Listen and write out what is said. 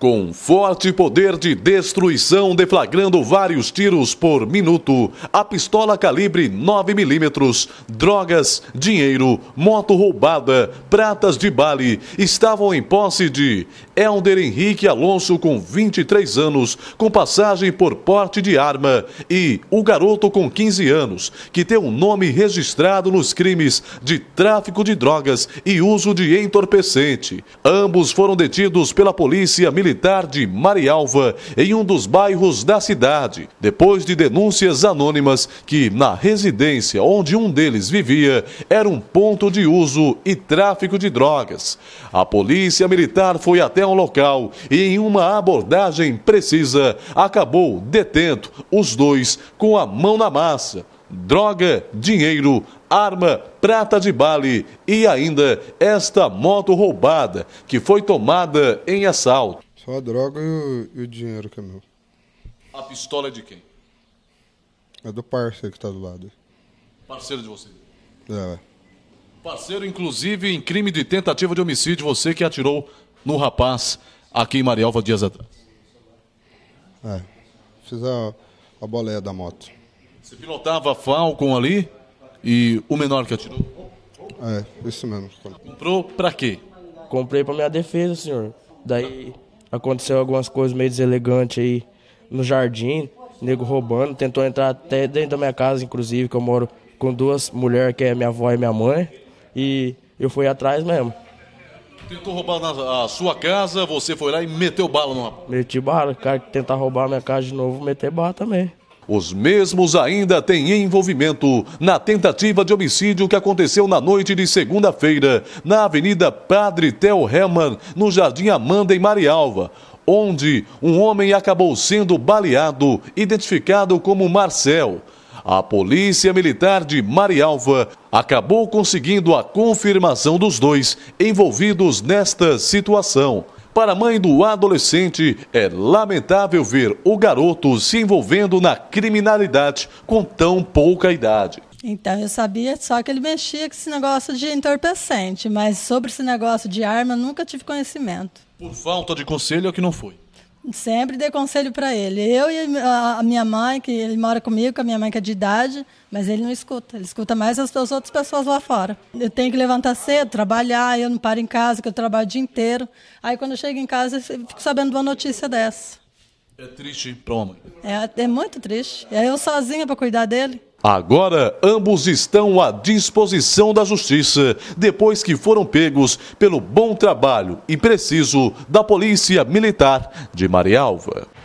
Com forte poder de destruição, deflagrando vários tiros por minuto, a pistola calibre 9mm, drogas, dinheiro, moto roubada, pratas de bale estavam em posse de Helder Henrique Alonso, com 23 anos, com passagem por porte de arma, e o garoto com 15 anos, que tem um nome registrado nos crimes de tráfico de drogas e uso de entorpecente. Ambos foram detidos pela Polícia Militar Militar de Marialva, em um dos bairros da cidade, depois de denúncias anônimas que na residência onde um deles vivia era um ponto de uso e tráfico de drogas. A polícia militar foi até o um local e, em uma abordagem precisa, acabou detendo os dois com a mão na massa. Droga, dinheiro, arma, prata de bale e ainda esta moto roubada que foi tomada em assalto. Só a droga e o, e o dinheiro que é meu. A pistola é de quem? É do parceiro que tá do lado. Parceiro de você? É. Parceiro, inclusive, em crime de tentativa de homicídio, você que atirou no rapaz aqui em Marialva dias atrás. É. Fiz a, a boleia da moto. Você pilotava Falcon ali e o menor que atirou? É, isso mesmo. Comprou pra quê? Comprei pra minha defesa, senhor. Daí. Aconteceu algumas coisas meio deselegantes aí no jardim, nego roubando, tentou entrar até dentro da minha casa, inclusive, que eu moro com duas mulheres, que é minha avó e minha mãe, e eu fui atrás mesmo. Tentou roubar na sua casa, você foi lá e meteu bala no Meti bala, o cara que tentar roubar a minha casa de novo, meter bala também. Os mesmos ainda têm envolvimento na tentativa de homicídio que aconteceu na noite de segunda-feira, na Avenida Padre Theo Hellman, no Jardim Amanda, em Marialva onde um homem acabou sendo baleado, identificado como Marcel. A Polícia Militar de Marialva acabou conseguindo a confirmação dos dois envolvidos nesta situação. Para a mãe do adolescente, é lamentável ver o garoto se envolvendo na criminalidade com tão pouca idade. Então eu sabia só que ele mexia com esse negócio de entorpecente, mas sobre esse negócio de arma nunca tive conhecimento. Por falta de conselho é que não foi. Sempre dei conselho para ele. Eu e a minha mãe, que ele mora comigo, com a minha mãe que é de idade, mas ele não escuta. Ele escuta mais as, as outras pessoas lá fora. Eu tenho que levantar cedo, trabalhar, eu não paro em casa, que eu trabalho o dia inteiro. Aí quando eu chego em casa, eu fico sabendo de uma notícia dessa. É triste para o homem. É, é muito triste. É eu sozinha para cuidar dele. Agora, ambos estão à disposição da justiça depois que foram pegos pelo bom trabalho e preciso da Polícia Militar de Marialva.